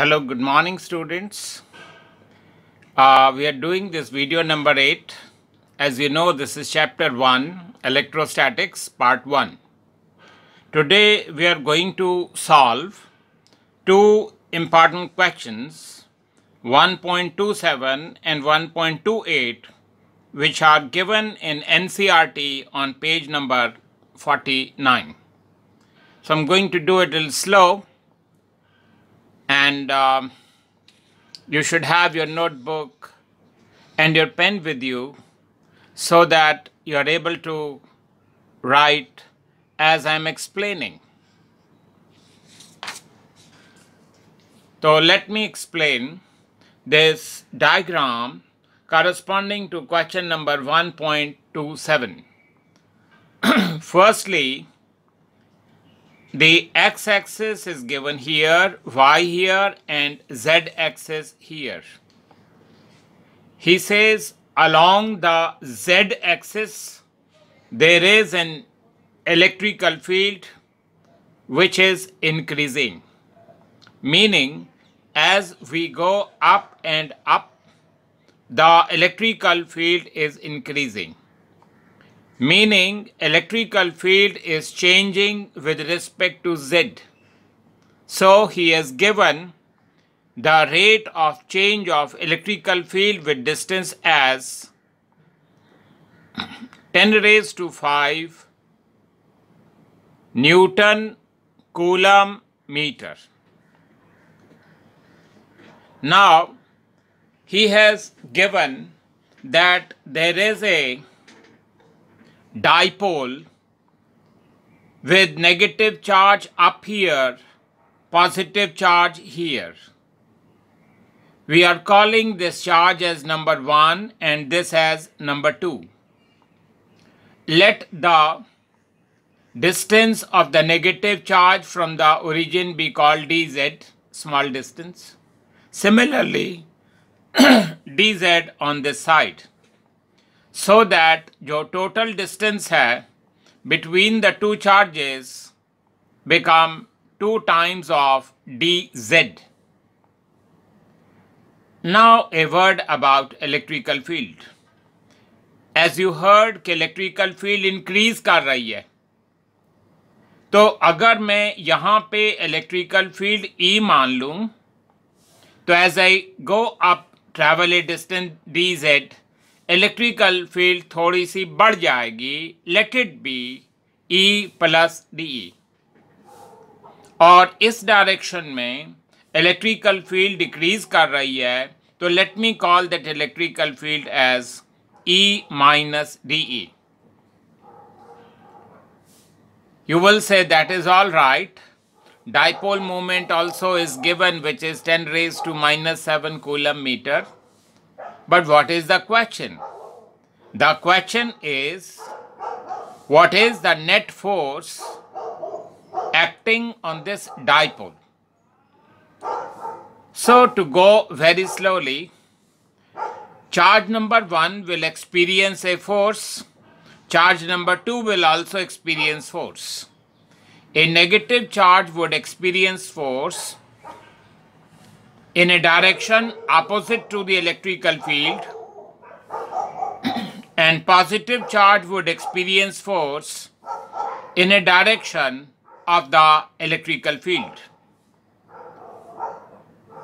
Hello, good morning students. Uh, we are doing this video number 8. As you know, this is chapter 1, electrostatics, part 1. Today, we are going to solve two important questions, 1.27 and 1.28, which are given in NCRT on page number 49. So, I'm going to do it a little slow and um, you should have your notebook and your pen with you so that you are able to write as I'm explaining. So let me explain this diagram corresponding to question number 1.27. Firstly, the x-axis is given here, y here and z-axis here. He says along the z-axis there is an electrical field which is increasing. Meaning as we go up and up the electrical field is increasing meaning electrical field is changing with respect to Z. So he has given the rate of change of electrical field with distance as 10 raised to 5 Newton Coulomb meter. Now he has given that there is a dipole with negative charge up here, positive charge here. We are calling this charge as number 1 and this as number 2. Let the distance of the negative charge from the origin be called dz, small distance. Similarly, dz on this side. So that जो total distance है between the two charges become two times of d z Now, a word about electrical field. As you heard कि electrical field increase कर रही है तो अगर मैं यहाँ पे electrical field E मान लूँ तो as I go up travel a distance dz, electrical field थोड़ी सी बढ़ जाएगी let it be E plus d E और इस डायरेक्शन में इलेक्ट्रिकल फील्ड डिक्रीज कर रही है तो let me call that electrical field as E minus d E you will say that is all right dipole moment also is given which is ten raise to minus seven coulomb meter But what is the question? The question is what is the net force acting on this dipole? So to go very slowly, charge number 1 will experience a force. Charge number 2 will also experience force. A negative charge would experience force in a direction opposite to the electrical field and positive charge would experience force in a direction of the electrical field.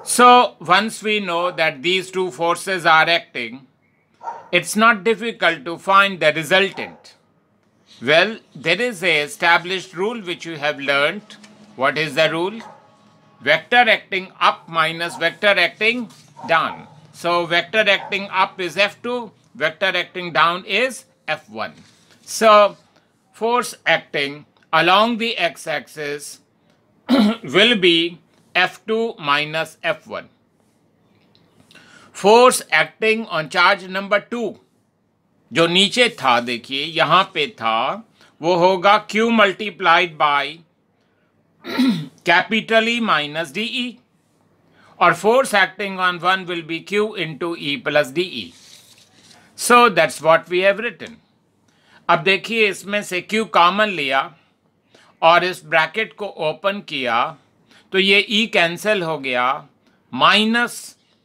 So once we know that these two forces are acting, it's not difficult to find the resultant. Well, there is a established rule which you have learnt. What is the rule? vector acting up minus vector acting down. So vector acting up is F2, vector acting down is F1. So force acting along the x-axis will be F2 minus F1. Force acting on charge number 2, जो नीचे था देखिए यहां पे था वो होगा Q multiplied by capital E minus dE or force acting on 1 will be Q into E plus dE. So that's what we have written. अब देखिए इसमें से Q कॉमन लिया और इस ब्रैकेट को ओपन किया तो ये E कैंसिल हो गया minus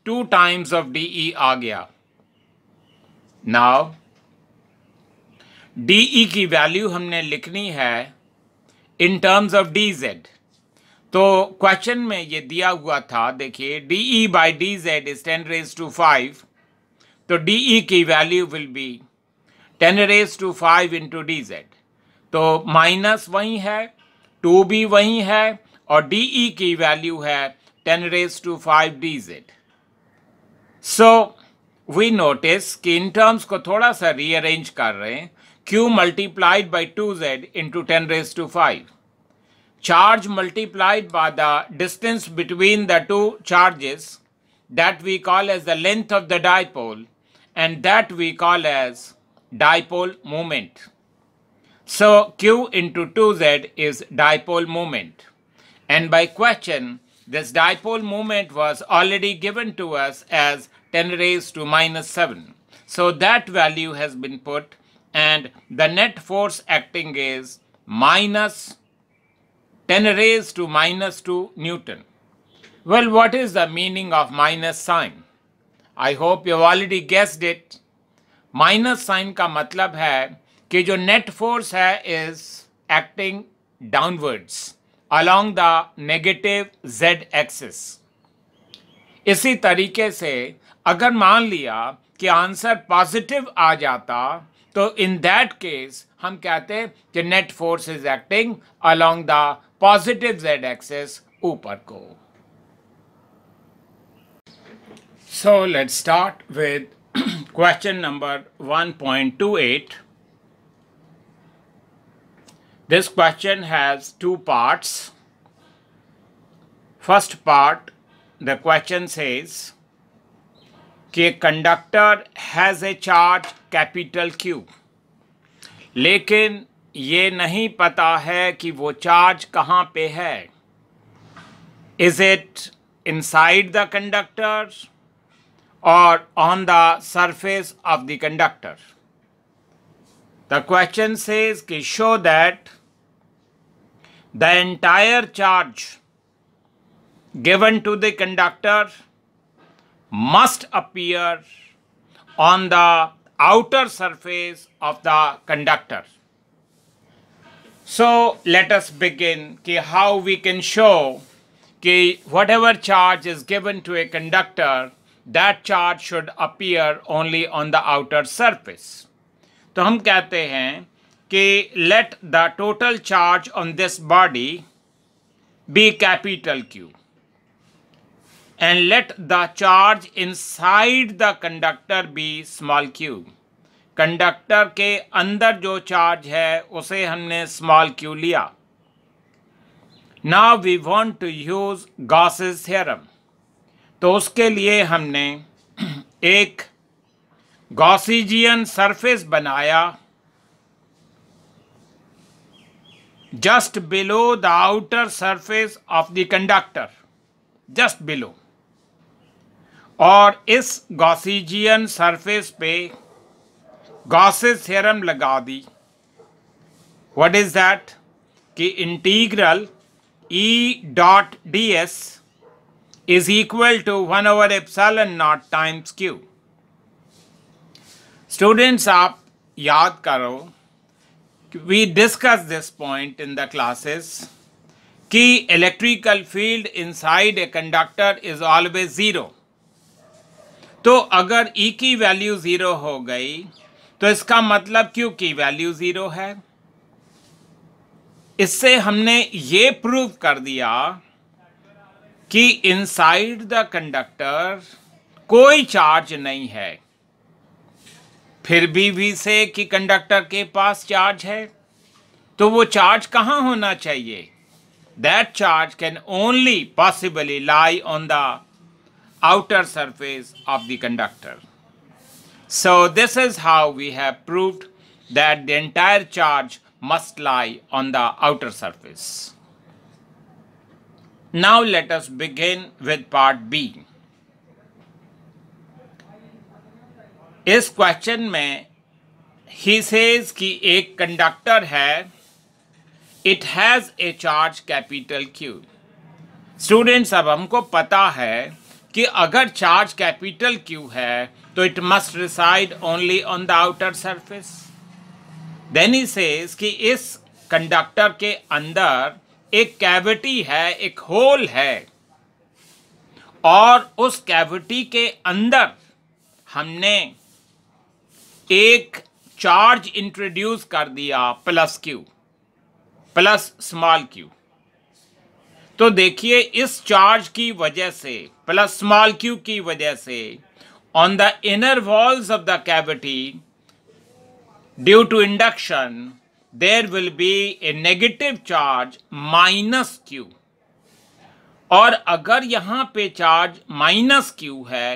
two times of d E आ गया नाउ डी ई की वैल्यू हमने लिखनी है in terms of d z तो क्वेश्चन में ये दिया हुआ था देखिए d E by d z is ten raise to five तो डी ई e की value will be ten raise to five into d z तो माइनस वही है टू भी वही है और डी ई e की वैल्यू है ten raise to five d z so we notice कि इन टर्म्स को थोड़ा सा रीअरेंज कर रहे हैं q multiplied by two z into ten raise to five charge multiplied by the distance between the two charges that we call as the length of the dipole and that we call as dipole moment. So Q into 2Z is dipole moment. And by question, this dipole moment was already given to us as 10 raised to minus 7. So that value has been put and the net force acting is minus 10 raised to minus 2 Newton. Well, what is the meaning of minus sign? I hope you've already guessed it. Minus sign का मतलब है कि जो net force है is acting downwards along the negative z axis इसी तरीके से अगर मान लिया कि आंसर पॉजिटिव आ जाता तो इन दैट केस हम कहते हैं कि net force is acting along the Positive z-axis ऊपर को So let's start with question number 1.28. This question has two parts. First part, the question says, a conductor has a charge capital Q. लेकिन ये नहीं पता है कि वो charge कहाँ पे है is it inside the conductor और on the surface of the conductor the question says कि show that the entire charge given to the conductor must appear on the outer surface of the conductors So let us begin ki how we can show ki whatever charge is given to a conductor, that charge should appear only on the outer surface. So we say that let the total charge on this body be capital Q and let the charge inside the conductor be small q. Conductor के अंदर जो charge है उसे हमने small q लिया now we want to use Gauss's theorem तो उसके लिए हमने एक गॉसिजियन सरफेस बनाया just below the outer surface of the conductor just below और इस गॉसीजियन सरफेस पे गॉसेस थ्योरम लगा दी व्हाट इज दैट कि integral E dot d s is equal to one over and not times q students आप याद करो we discuss this point in the classes कि electrical field inside a conductor is always zero तो अगर E e की value zero हो गई तो इसका मतलब क्यू की वैल्यू ज़ीरो है इससे हमने ये प्रूव कर दिया कि इनसाइड द कंडक्टर कोई चार्ज नहीं है फिर भी वी से कि कंडक्टर के पास चार्ज है तो वो चार्ज कहाँ होना चाहिए that charge can only possibly lie on the outer surface of the conductor So this is how we have proved that the entire charge must lie on the outer surface. Now let us begin with part B. इस question में ही says कि एक conductor है it has a charge capital q students अब हमको पता है कि अगर चार्ज कैपिटल क्यू है तो it must reside only on the outer surface then ही से इस कंडक्टर के अंदर एक कैविटी है एक होल है और उस कैविटी के अंदर हमने एक चार्ज इंट्रोड्यूस कर दिया plus q plus small q तो देखिए इस चार्ज की वजह से प्लस स्मॉल क्यू की वजह से on the inner walls of the cavity due to induction there will be a negative charge minus q और अगर यहां पे चार्ज माइनस क्यू है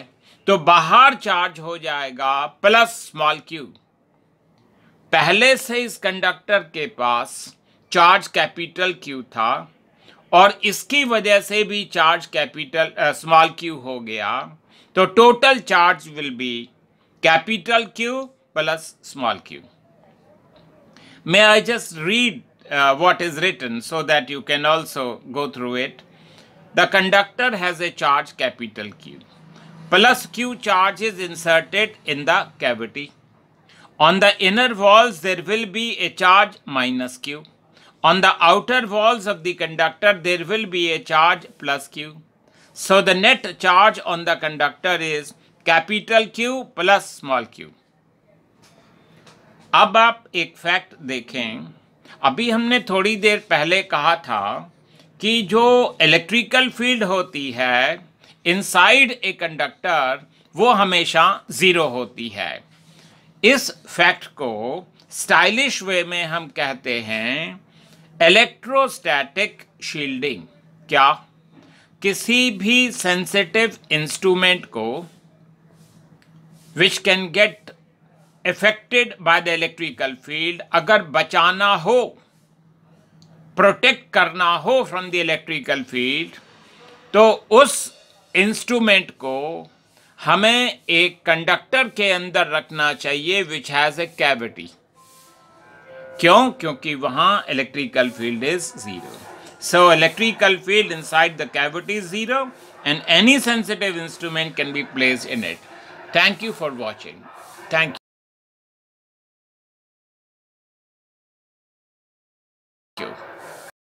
तो बाहर चार्ज हो जाएगा प्लस स्मॉल क्यू पहले से इस कंडक्टर के पास चार्ज कैपिटल क्यू था और इसकी वजह से भी चार्ज कैपिटल स्मॉल क्यू हो गया So total charge will be capital Q plus small q. May I just read uh, what is written so that you can also go through it. The conductor has a charge capital Q. Plus Q charge is inserted in the cavity. On the inner walls there will be a charge minus Q. On the outer walls of the conductor there will be a charge plus Q. So the net charge on the conductor is capital Q plus small q. अब आप एक fact देखें अभी हमने थोड़ी देर पहले कहा था कि जो इलेक्ट्रिकल फील्ड होती है इनसाइड ए कंडक्टर वो हमेशा ज़ीरो होती है इस फैक्ट को स्टाइलिश वे में हम कहते हैं इलेक्ट्रोस्टैटिक शील्डिंग क्या किसी भी सेंसिटिव इंस्ट्रूमेंट को which can get affected by the electrical field अगर बचाना हो प्रोटेक्ट करना हो फ्रॉम द इलेक्ट्रिकल फील्ड तो उस इंस्ट्रूमेंट को हमें एक कंडक्टर के अंदर रखना चाहिए विच हैज़ ए कैविटी क्यों क्योंकि वहाँ electrical field is zero So electrical field inside the cavity is zero and any sensitive instrument can be placed in it. Thank you for watching. Thank you.